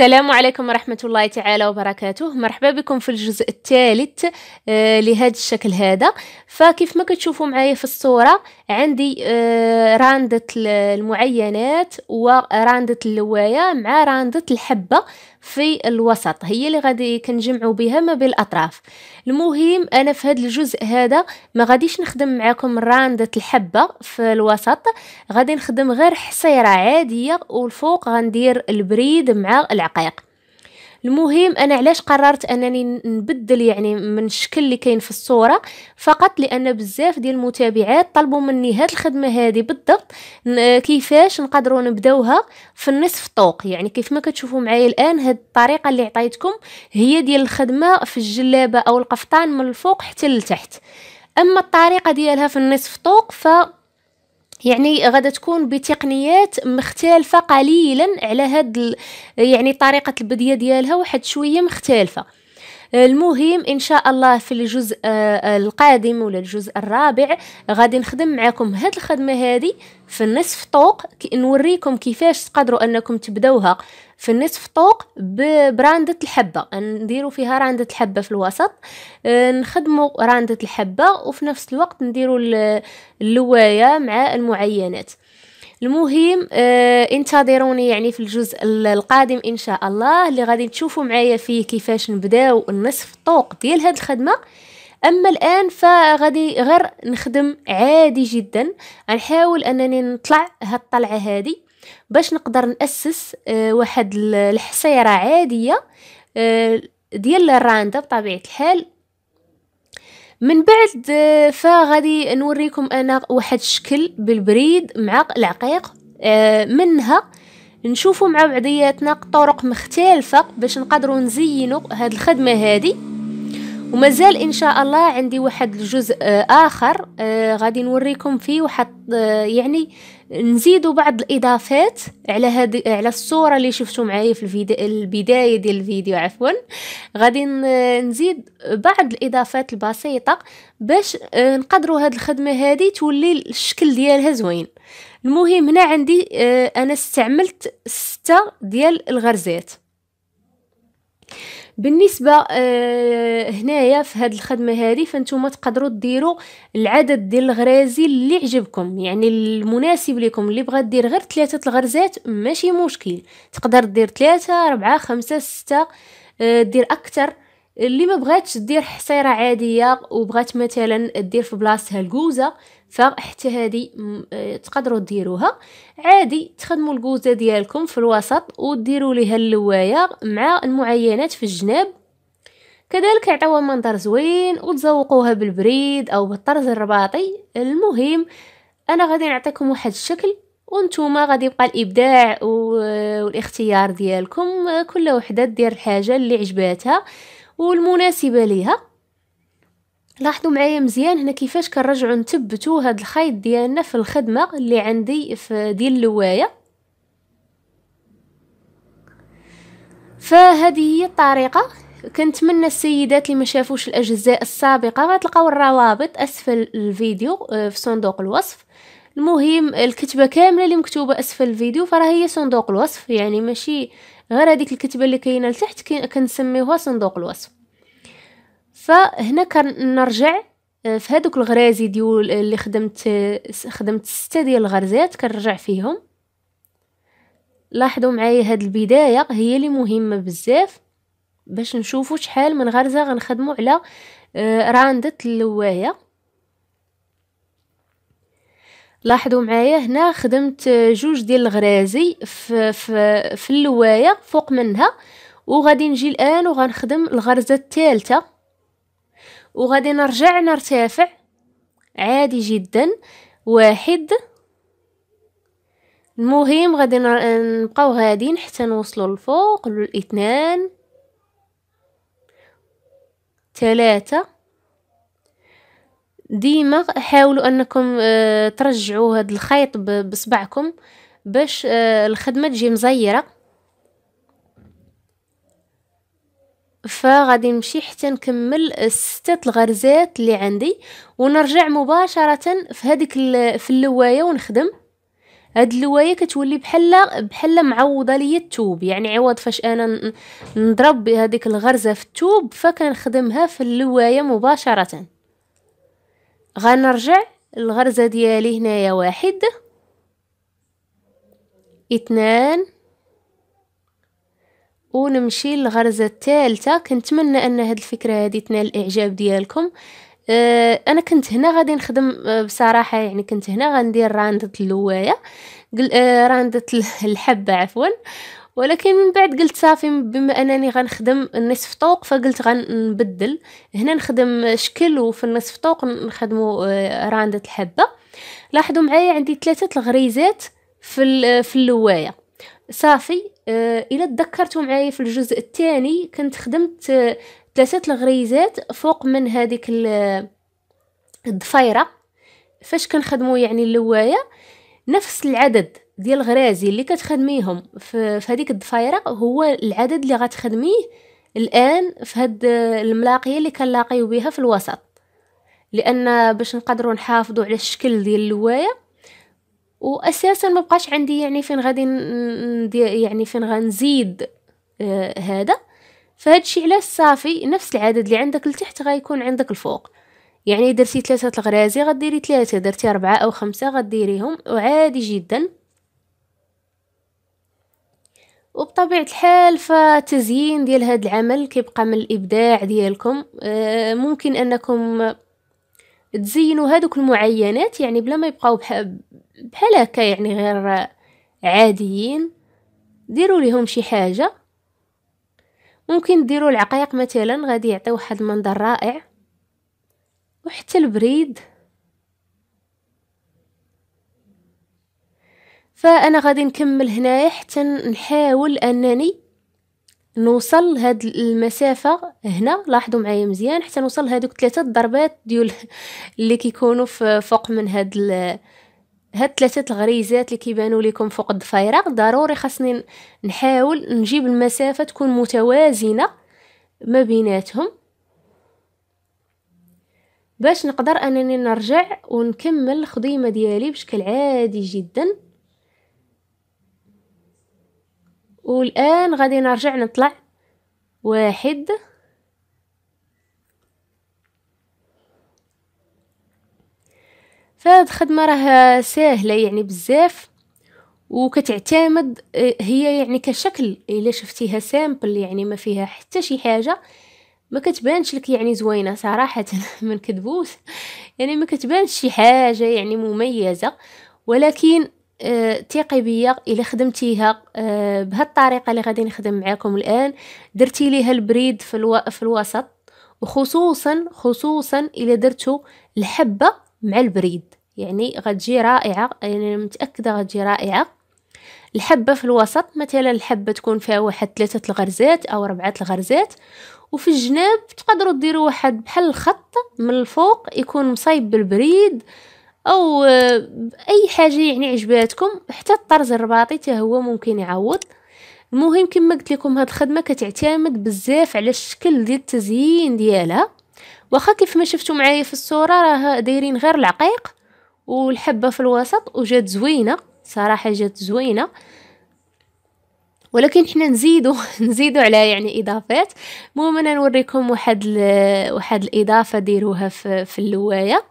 السلام عليكم ورحمة الله تعالى وبركاته مرحبا بكم في الجزء الثالث آه لهذا الشكل هذا فكيف ما كتشوفوا معايا في الصورة عندي آه راندة المعينات وراندة اللواية مع راندة الحبة في الوسط هي اللي غادي كنجمعوا بها ما بين الاطراف المهم انا في هذا الجزء هذا ما غاديش نخدم معاكم راندة الحبة في الوسط غادي نخدم غير حصيرة عادية والفوق غندير البريد مع العقل العقيق المهم انا علاش قررت انني نبدل يعني من الشكل اللي كاين في الصوره فقط لان بزاف ديال المتابعات طلبوا مني هاد الخدمه هذه بالضبط كيفاش نقدروا نبداوها في النصف طوق يعني كيف ما كتشوفوا معايا الان هاد الطريقه اللي عطيتكم هي ديال الخدمه في الجلابه او القفطان من الفوق حتى لتحت اما الطريقه ديالها في النصف طوق ف يعني غادا تكون بتقنيات مختلفه قليلا على هاد يعني طريقه البديه ديالها واحد شويه مختلفه المهم ان شاء الله في الجزء آه، آه، القادم ولا الجزء الرابع غادي نخدم معكم هاد الخدمه هادي في النصف طوق نوريكم كيفاش تقدروا انكم تبداوها في النصف طوق براندة الحبة نديرو فيها راندة الحبة في الوسط آه، نخدمو راندة الحبة وفي نفس الوقت نديرو اللواية مع المعينات المهم آه انتظروني يعني في الجزء القادم ان شاء الله اللي غادي تشوفوا معايا فيه كيفاش نبداو نصف الطوق ديال هاد الخدمه اما الان فغادي غير نخدم عادي جدا غنحاول انني نطلع هاد الطلعه هادي باش نقدر ناسس آه واحد الحصيره عاديه آه ديال الراندا بطبيعه الحال من بعد آه، فغادي نوريكم انا واحد الشكل بالبريد مع العقيق آه، منها نشوفوا مع بعضياتنا طرق مختلفه باش نقدروا نزينوا هاد الخدمه هذه ومازال ان شاء الله عندي واحد الجزء آه، اخر غادي نوريكم فيه واحد يعني نزيدوا بعض الاضافات على هذه على الصوره اللي شفتوا معايا في الفيديو البدايه ديال الفيديو عفوا غادي نزيد بعض الاضافات البسيطه باش آه، نقدروا هاد الخدمه هذه تولي الشكل ديالها زوين المهم هنا عندي آه، انا استعملت ستة ديال الغرزات بالنسبه آه هنايا في هاد الخدمه هذه فانتوما تقدروا ديروا العدد ديال الغرازي اللي عجبكم يعني المناسب لكم اللي بغا دير غير ثلاثه الغرزات ماشي مشكل تقدر دير ثلاثة أربعة خمسة ستة آه دير اكثر اللي ما بغاتش دير حصيره عاديه وبغات مثلا دير في بلاصتها الكوزه فحتى هذه آه، تقدروا ديروها عادي تخدموا الكوزه ديالكم في الوسط وديروا ليها اللوايه مع المعينات في الجناب كذلك يعطيوها منظر زوين وتزوقوها بالبريد او بالطرز الرباطي المهم انا غادي نعطيكم واحد الشكل وانتوما غادي يبقى الابداع والاختيار ديالكم كل وحده دير الحاجه اللي عجباتها والمناسبه ليها لاحظوا معايا مزيان هنا كيفاش كنرجعوا نثبتوا هذا الخيط ديالنا في الخدمه اللي عندي في ديال اللوايه فهذه هي الطريقه كنتمنى السيدات اللي ما شافوش الاجزاء السابقه غتلقاو الروابط اسفل الفيديو آه، في صندوق الوصف المهم الكتبه كامله اللي مكتوبه اسفل الفيديو فراه هي صندوق الوصف يعني ماشي غير هذيك الكتبه اللي كاينه لتحت كنسميوها صندوق الوصف فهنا كنرجع آه، في هذوك الغرازي ديال اللي خدمت خدمت سته ديال الغرزات كنرجع فيهم لاحظوا معايا هاد البدايه هي اللي مهمه بزاف باش نشوفوا شحال من غرزه غنخدموا على آه، راندة اللوايه لاحظوا معايا هنا خدمت جوج ديال الغرازي في, في, في اللواية فوق منها وغادي نجي الآن وغنخدم الغرزة الثالثة وغادي نرجع نرتفع عادي جدا واحد المهم غادي نبقاو غاديين حتى نوصلوا للفوق الاثنان ثلاثة ديما حاولوا انكم آه، ترجعوا هذا الخيط بصبعكم باش آه، الخدمه تجي مزيره فغادي نمشي حتى نكمل ستة الغرزات اللي عندي ونرجع مباشره في هذيك في اللوايه ونخدم هاد اللوايه كتولي بحال بحال معوضه ليا التوب يعني عوض فاش انا نضرب هذيك الغرزه في التوب فكنخدمها في اللوايه مباشره غنرجع الغرزة ديالي هنايا واحد اثنان ونمشي للغرزة الثالثة كنتمنى ان هاد الفكرة هادي تنال الاعجاب ديالكم أه انا كنت هنا غادي نخدم أه، بصراحة يعني كنت هنا غندير راندة اللواية أه، راندة الحبة عفوا ولكن من بعد قلت صافي بما انني غنخدم النصف طوق فقلت غنبدل هنا نخدم شكل وفي النصف طوق نخدمو آه، راندة الحبة لاحظوا معايا عندي ثلاثة الغريزات في آه، في اللواية صافي آه، الى تذكرتوا معايا في الجزء الثاني كنت خدمت ثلاثة الغريزات فوق من هذيك الضفيرة فاش كنخدمو يعني اللواية نفس العدد ديال الغرازي اللي كتخدميهم في هذيك الضفايره هو العدد اللي غتخدميه الان في هاد الملاقيه اللي كنلاقيو بها في الوسط لان باش نقدروا نحافظوا على الشكل ديال اللوايه واساسا ما بقاش عندي يعني فين غادي يعني فين غنزيد آه هذا فهاد الشيء علاش صافي نفس العدد اللي عندك لتحت غيكون عندك الفوق يعني درتي ثلاثه الغرازي غديري ثلاثه درتي اربعه او خمسه غديريهم وعادي جدا وبطبيعه الحال فتزيين ديال هذا العمل كيبقى من الابداع ديالكم آه، ممكن انكم تزينوا هذوك المعينات يعني بلا ما يبقاو بحال هكا يعني غير عاديين ديروا لهم شي حاجه ممكن ديروا العقايق مثلا غادي يعطي واحد المنظر رائع وحتى البريد فانا غادي نكمل هنايا حتى نحاول انني نوصل هاد المسافة هنا لاحظوا معايا مزيان حتى نوصل هادوك ثلاثة الضربات ديال اللي كيكونوا فوق من هاد ال... هاد ثلاثة الغريزات اللي كيبانوا لكم فوق الضفيرة ضروري خاصني نحاول نجيب المسافة تكون متوازنة ما بيناتهم باش نقدر انني نرجع ونكمل الخديمة ديالي بشكل عادي جدا والآن غادي نرجع نطلع واحد فهاد الخدمة راه ساهلة يعني بزاف وكتعتمد آه، هي يعني كشكل الا شفتيها سامبل يعني ما فيها حتى شي حاجه ما كتبانش لك يعني زوينه صراحه من نكذبوش يعني ما كتبانش شي حاجه يعني مميزه ولكن تيقي بيا الا خدمتيها آه، بهالطريقه اللي غادي نخدم معاكم الان درتي ليها البريد في, الو... في الوسط وخصوصا خصوصا الا درتو الحبه مع البريد يعني غتجي رائعه يعني متاكده غتجي رائعه الحبه في الوسط مثلا الحبه تكون فيها واحد ثلاثه الغرزات او ربعه الغرزات وفي الجناب تقدروا ديروا واحد بحال الخط من الفوق يكون مصايب بالبريد آه او آه، اي حاجه يعني عجباتكم حتى الطرز الرباطي حتى هو ممكن يعوض المهم كما قلت لكم هاد الخدمه كتعتمد بزاف على الشكل ديال التزيين ديالها واخا كيف ما شفتوا معايا في الصوره راه دايرين غير العقيق والحبه في الوسط وجات زوينه صراحه جات زوينه ولكن حنا نزيدو نزيدو على يعني اضافات المهم انا نوريكم واحد واحد الاضافه ديروها في, في اللوايه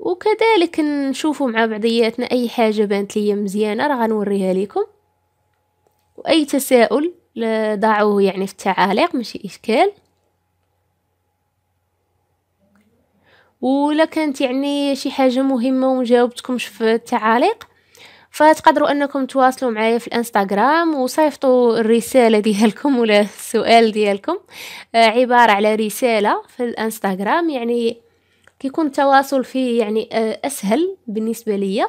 وكذلك نشوفوا مع بعضياتنا اي حاجه بانت ليا مزيانه راه غنوريها لكم واي تساؤل ضعوه يعني في التعاليق ماشي اشكال ولا كانت يعني شي حاجه مهمه ومجاوبتكمش في التعاليق فتقدروا انكم تواصلوا معايا في الانستغرام وصيفطوا الرساله ديالكم ولا السؤال ديالكم آه، عباره على رساله في الانستغرام يعني كيكون التواصل فيه يعني آه، اسهل بالنسبه ليا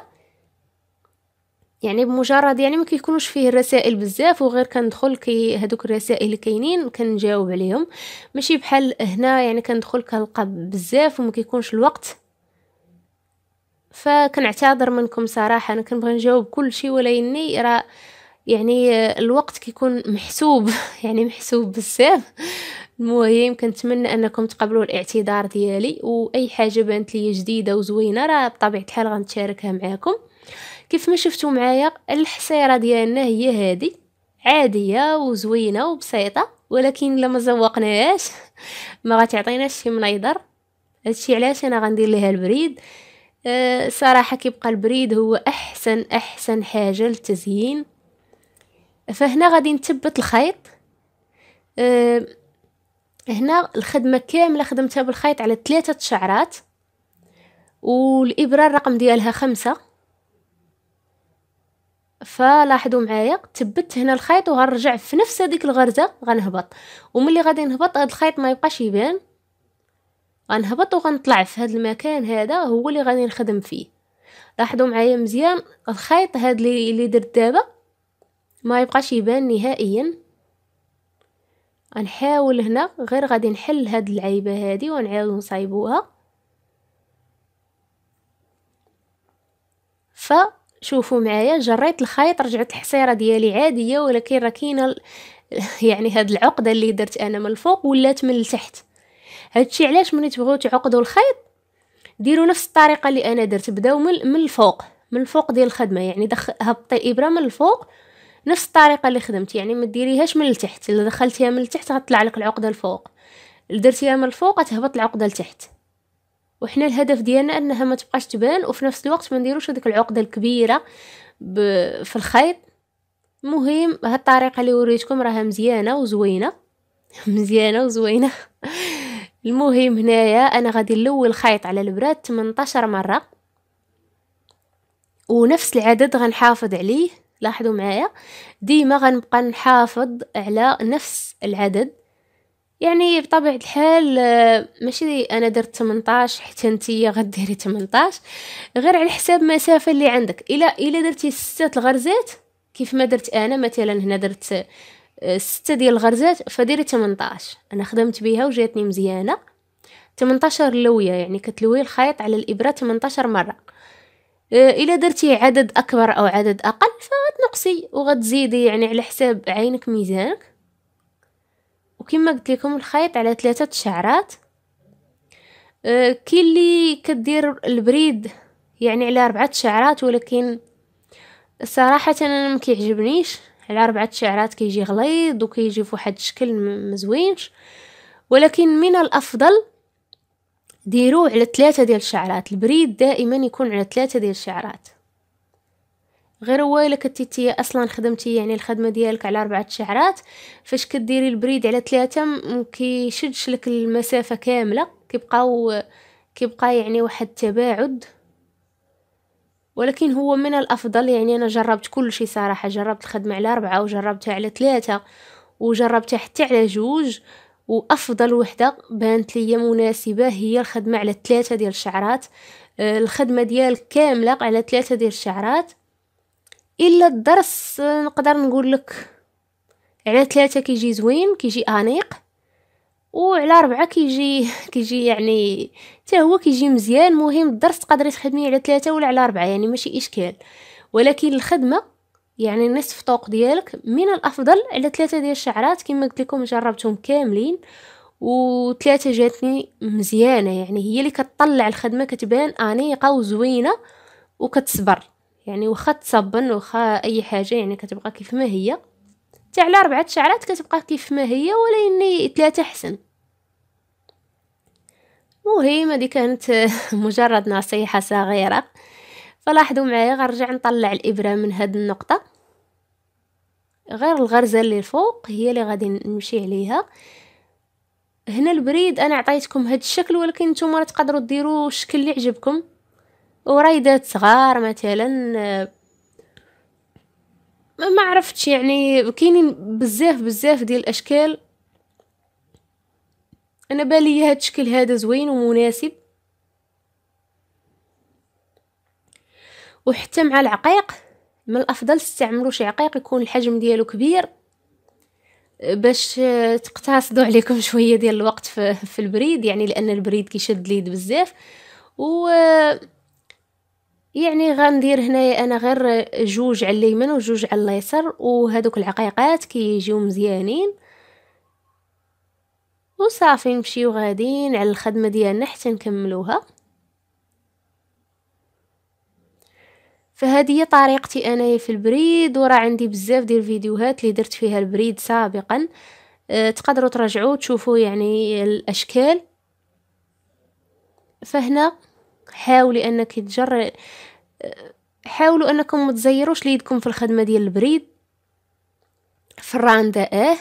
يعني بمجرد يعني ما كيكونوش فيه الرسائل بزاف وغير كندخل كي هذوك الرسائل اللي كاينين كنجاوب عليهم ماشي بحال هنا يعني كندخل كنلقى بزاف وما كيكونش الوقت فكنعتذر منكم صراحه انا كنبغي نجاوب كل شيء ولكني راه يعني آه، الوقت كيكون محسوب يعني محسوب بزاف المهم كنتمنى انكم تقبلوا الاعتذار ديالي واي حاجه بانت لي جديده وزوينه راه بطبيعه الحال غنتشاركها معاكم كيف ما شفتوا معايا الحصيره ديالنا هي هذه عاديه وزوينه وبسيطه ولكن لما زوقناهاش ما غتعطيناش شي منيضر هادشي علاش انا غندير ليها البريد أه صراحه كيبقى البريد هو احسن احسن حاجه للتزيين فهنا غادي نثبت الخيط أه هنا الخدمة كاملة خدمتها بالخيط على ثلاثة شعرات والإبرة الرقم ديالها خمسة فلاحظوا معايا تبت هنا الخيط وغنرجع في نفس هذيك الغرزة غنهبط وملي غادي نهبط هاد الخيط ما يبقاش يبان غنهبط وغنطلع في هذا المكان هذا هو اللي غادي نخدم فيه لاحظوا معايا مزيان الخيط هاد اللي درت دابا ما يبقاش يبان نهائيا غنحاول هنا غير غادي نحل هاد العيبه هادي ونعاود نصايبوها شوفوا معايا جريت الخيط رجعت الحصيره ديالي عاديه ولكن راه كاينه يعني هاد العقده اللي درت انا من الفوق ولات من التحت هادشي علاش ملي تبغيو تعقدوا الخيط ديروا نفس الطريقه اللي انا درت بداو من الفوق من الفوق ديال الخدمه يعني دخل هبطي الابره من الفوق نفس الطريقه اللي خدمت يعني ما ديريهاش من التحت الا دخلتيها من التحت غتطلع لك العقده الفوق درتيها من الفوق غتهبط العقده لتحت وحنا الهدف ديالنا انها ما تبقاش تبان وفي نفس الوقت ما نديروش هذيك العقده الكبيره في الخيط مهم هاد الطريقه اللي وريتكم راها مزيانه وزوينه مزيانه وزوينه المهم هنايا انا غادي نلوي الخيط على البراد 18 مره ونفس العدد غنحافظ عليه لاحظوا معايا ديما غنبقى نحافظ على نفس العدد يعني بطبيعة الحال آه، ماشي انا درت 18 حتى نتيا غديري 18 غير على حساب المسافه اللي عندك الا الا درتي سته الغرزات كيف ما درت انا مثلا هنا درت آه، سته ديال الغرزات فديري 18 انا خدمت بها وجاتني مزيانه 18 لويه يعني كتلوي الخيط على الابره 18 مره آه، الا درتي عدد اكبر او عدد اقل فغتنقصي وغتزيدي يعني على حساب عينك ميزانك وكما قلت لكم الخيط على ثلاثه شعرات آه، كي اللي كدير البريد يعني على اربعه شعرات ولكن صراحه انا ما كيعجبنيش على اربعه شعرات كيجي غليظ وكيجي فواحد الشكل مزوينش ولكن من الافضل ديروه على ثلاثة ديال الشعرات البريد دائما يكون على ثلاثة ديال الشعرات غير هو الا كنتي اصلا خدمتي يعني الخدمه ديالك على اربعه شعرات فاش كديري البريد على ثلاثه مكيشدش لك المسافه كامله كيبقاو كيبقى يعني واحد التباعد ولكن هو من الافضل يعني انا جربت كل شيء صراحه جربت الخدمه على اربعه وجربتها على ثلاثه وجربتها حتى على جوج وافضل وحده بانت لي مناسبه هي الخدمه على ثلاثه ديال الشعرات آه، الخدمه ديال كامله على ثلاثه ديال الشعرات الا الدرس آه، نقدر نقول لك على ثلاثه كيجي زوين كيجي انيق وعلى ربعة كيجي كيجي يعني حتى هو كيجي مزيان مهم الدرس تقدري تخدميه على ثلاثة ولا على ربعة يعني ماشي اشكال ولكن الخدمه يعني نصف طوق ديالك من الافضل على ثلاثه ديال الشعرات كما قلت لكم جربتهم كاملين وثلاثه جاتني مزيانه يعني هي اللي كتطلع الخدمه كتبان انيقه وزوينه وكتصبر يعني واخا تصبن واخا اي حاجه يعني كتبقى كيف ما هي حتى على اربعه شعرات كتبقى كيف ما هي ولكن ثلاثه حسن مهم هذه كانت مجرد نصيحه صغيره فلاحظوا معايا غنرجع نطلع الابره من هاد النقطه غير الغرزه اللي الفوق هي اللي غادي نمشي عليها هنا البريد انا عطيتكم هاد الشكل ولكن نتوما تقدروا ديروا الشكل اللي عجبكم وريدات صغار مثلا آه، ما عرفتش يعني كاينين بزاف بزاف ديال الاشكال انا بالي هاد الشكل هذا زوين ومناسب وحتى مع العقيق من الافضل تستعملوا شي عقيق يكون الحجم ديالو كبير باش تقتصدوا عليكم شويه ديال الوقت في, البريد يعني لان البريد كيشد اليد بزاف و يعني غندير هنايا انا غير جوج على اليمين وجوج على اليسار وهذوك العقيقات كيجيو مزيانين وصافي نمشيو غاديين على الخدمه ديالنا حتى نكملوها فهذه هي طريقتي انايا في البريد ورا عندي بزاف ديال الفيديوهات اللي درت فيها البريد سابقا أه تقدروا ترجعوا تشوفوا يعني الاشكال فهنا حاولي انك تجر أه، حاولوا انكم ما تزيروش ليدكم في الخدمه ديال البريد في الراندا اه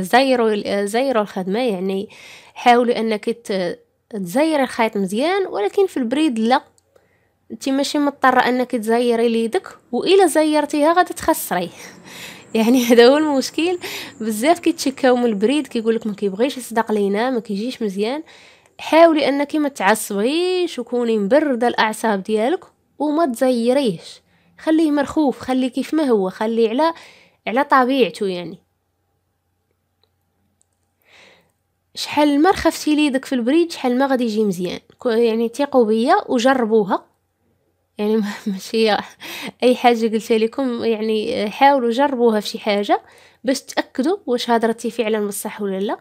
زيروا زيروا الخدمه يعني حاولوا انك تزيري الخيط مزيان ولكن في البريد لا انت ماشي مضطره انك تزيري ليدك والا زيرتيها غادي تخسري يعني هذا هو المشكل بزاف كيتشكاو من البريد كيقولك ما كيبغيش يصدق لينا ما كيجيش مزيان حاولي انك ما تعصبيش وكوني مبرده الاعصاب ديالك وما تزيريش خليه مرخوف خليه كيف ما هو خليه على على طبيعته يعني شحال ما رخفتي ليدك في البريد شحال ما غادي يجي مزيان يعني ثقوا بيا وجربوها يعني مش هي اي حاجه قلت لكم يعني حاولوا جربوها في شي حاجه باش تاكدوا واش هضرتي فعلا بصح ولا لا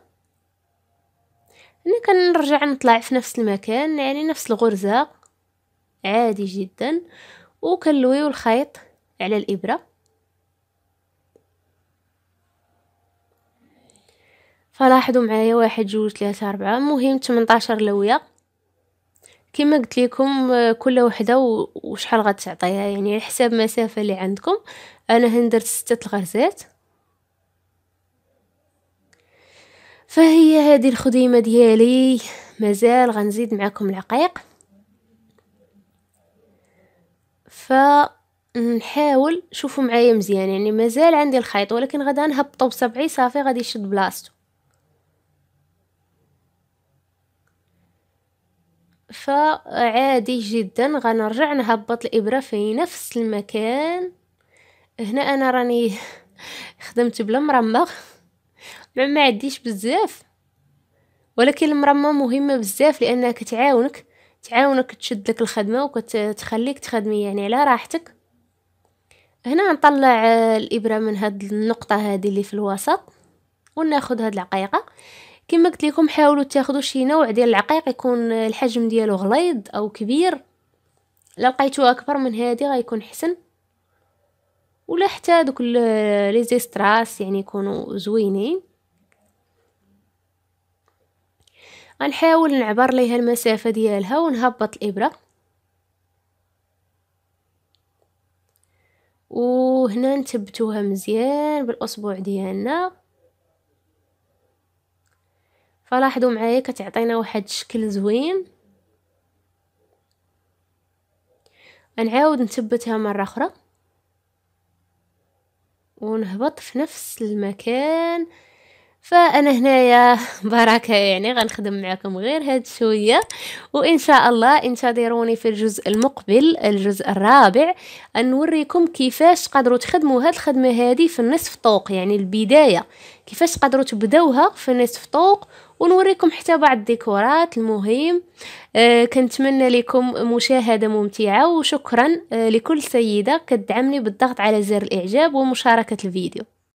انا كنرجع نطلع في نفس المكان يعني نفس الغرزه عادي جدا وكنلويو الخيط على الابره فلاحظوا معايا واحد جوج ثلاثة أربعة مهم 18 لوية كما قلت لكم آه، كل وحده وشحال غتعطيها يعني على حساب المسافه اللي عندكم انا هندرت سته الغرزات فهي هذه الخديمه ديالي مازال غنزيد معكم العقيق فنحاول شوفوا معايا مزيان يعني مازال عندي الخيط ولكن غدا نهبطو بصبعي صافي غادي يشد بلاصتو فعادي جدا غنرجع نهبط الابره في نفس المكان هنا انا راني خدمت بلا مرمغ مع ما عنديش بزاف ولكن المرمى مهمه بزاف لانها كتعاونك تعاونك تشد لك الخدمه وكتخليك تخدمي يعني على راحتك هنا نطلع الابره من هاد النقطه هذه اللي في الوسط وناخذ هاد العقيقه كما قلت لكم حاولوا تاخذوا شي نوع ديال العقيق يكون الحجم ديالو غليظ او كبير لا لقيتوه اكبر من هذه غيكون حسن ولا حتى دوك لي زيستراس يعني يكونوا زوينين غنحاول نعبر ليها المسافه ديالها ونهبط الابره وهنا نثبتوها مزيان بالاصبع ديالنا فلاحظوا معايا كتعطينا واحد الشكل زوين نعاود نثبتها مره اخرى ونهبط في نفس المكان فانا هنايا بركه يعني غنخدم معكم غير هاد شويه وان شاء الله انتظروني في الجزء المقبل الجزء الرابع نوريكم كيفاش قدروا تخدموا هاد الخدمه هادي في النصف طوق يعني البدايه كيفاش قدروا تبداوها في النصف طوق ونوريكم حتى بعض الديكورات المهم آه، كنتمنى لكم مشاهدة ممتعة وشكرا آه، لكل سيدة كتدعمني بالضغط على زر الاعجاب ومشاركة الفيديو